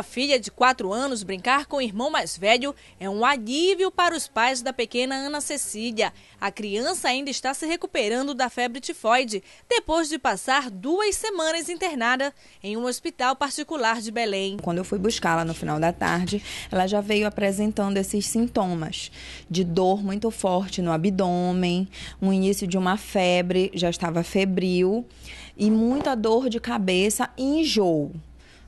a filha de 4 anos brincar com o irmão mais velho é um alívio para os pais da pequena Ana Cecília. A criança ainda está se recuperando da febre tifoide, depois de passar duas semanas internada em um hospital particular de Belém. Quando eu fui buscá-la no final da tarde, ela já veio apresentando esses sintomas de dor muito forte no abdômen, um início de uma febre, já estava febril, e muita dor de cabeça e enjoo.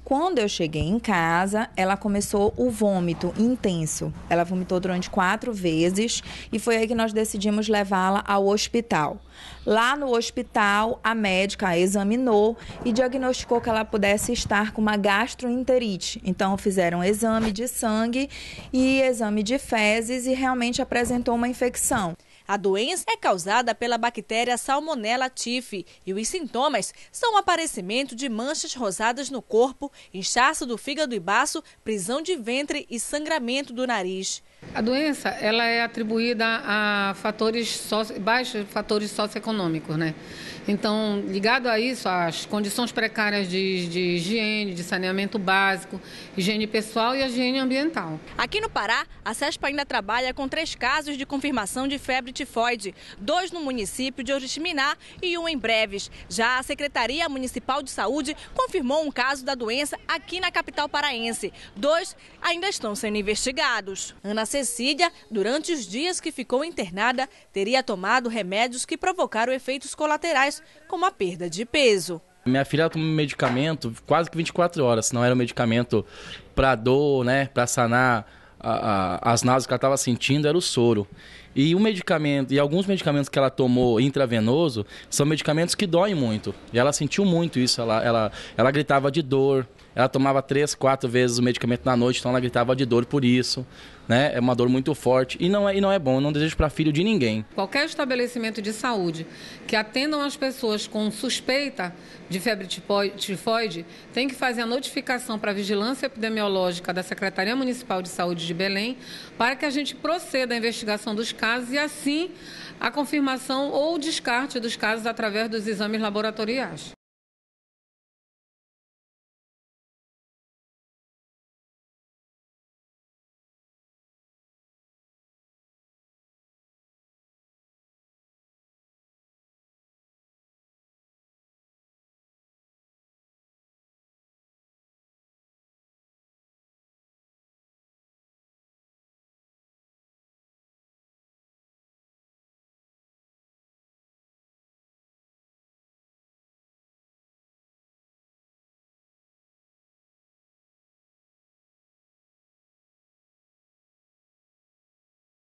Quando eu cheguei em casa, ela começou o vômito intenso. Ela vomitou durante quatro vezes e foi aí que nós decidimos levá-la ao hospital. Lá no hospital, a médica a examinou e diagnosticou que ela pudesse estar com uma gastroenterite. Então, fizeram exame de sangue e exame de fezes e realmente apresentou uma infecção. A doença é causada pela bactéria Salmonella typhi e os sintomas são o aparecimento de manchas rosadas no corpo, inchaço do fígado e baço, prisão de ventre e sangramento do nariz. A doença ela é atribuída a fatores socio, baixos fatores socioeconômicos, né? Então, ligado a isso, as condições precárias de, de higiene, de saneamento básico, higiene pessoal e higiene ambiental. Aqui no Pará, a CESPA ainda trabalha com três casos de confirmação de febre tifoide, dois no município de Oriximiná e um em Breves. Já a Secretaria Municipal de Saúde confirmou um caso da doença aqui na capital paraense. Dois ainda estão sendo investigados. Ana Cecília, durante os dias que ficou internada, teria tomado remédios que provocaram efeitos colaterais, como a perda de peso. Minha filha toma medicamento quase que 24 horas, se não era um medicamento para dor, né, para sanar a, a, as náuseas que ela estava sentindo era o soro. E o medicamento, e alguns medicamentos que ela tomou intravenoso são medicamentos que doem muito. E ela sentiu muito isso. Ela, ela, ela gritava de dor, ela tomava três, quatro vezes o medicamento na noite, então ela gritava de dor por isso. Né? É uma dor muito forte e não é, e não é bom, não desejo para filho de ninguém. Qualquer estabelecimento de saúde que atendam as pessoas com suspeita de febre tifoide tem que fazer a notificação para a Vigilância Epidemiológica da Secretaria Municipal de Saúde de Belém para que a gente proceda à investigação dos casos e assim a confirmação ou descarte dos casos através dos exames laboratoriais.